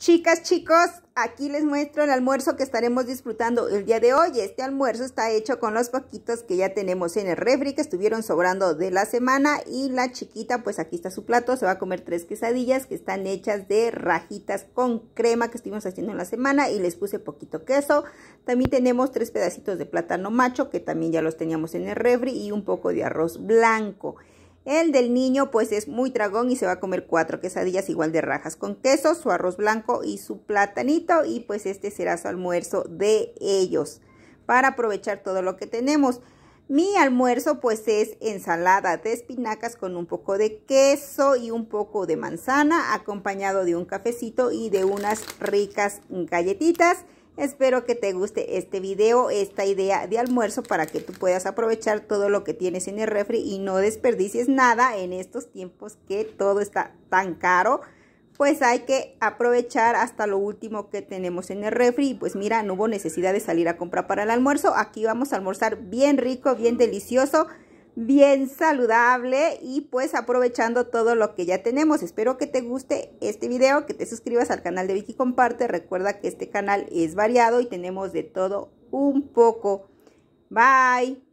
Chicas, chicos, aquí les muestro el almuerzo que estaremos disfrutando el día de hoy. Este almuerzo está hecho con los poquitos que ya tenemos en el refri que estuvieron sobrando de la semana y la chiquita, pues aquí está su plato, se va a comer tres quesadillas que están hechas de rajitas con crema que estuvimos haciendo en la semana y les puse poquito queso. También tenemos tres pedacitos de plátano macho que también ya los teníamos en el refri y un poco de arroz blanco. El del niño pues es muy dragón y se va a comer cuatro quesadillas igual de rajas con queso, su arroz blanco y su platanito y pues este será su almuerzo de ellos para aprovechar todo lo que tenemos. Mi almuerzo pues es ensalada de espinacas con un poco de queso y un poco de manzana acompañado de un cafecito y de unas ricas galletitas. Espero que te guste este video, esta idea de almuerzo para que tú puedas aprovechar todo lo que tienes en el refri y no desperdicies nada en estos tiempos que todo está tan caro. Pues hay que aprovechar hasta lo último que tenemos en el refri y pues mira, no hubo necesidad de salir a comprar para el almuerzo. Aquí vamos a almorzar bien rico, bien delicioso bien saludable y pues aprovechando todo lo que ya tenemos. Espero que te guste este video, que te suscribas al canal de Vicky Comparte. Recuerda que este canal es variado y tenemos de todo un poco. Bye.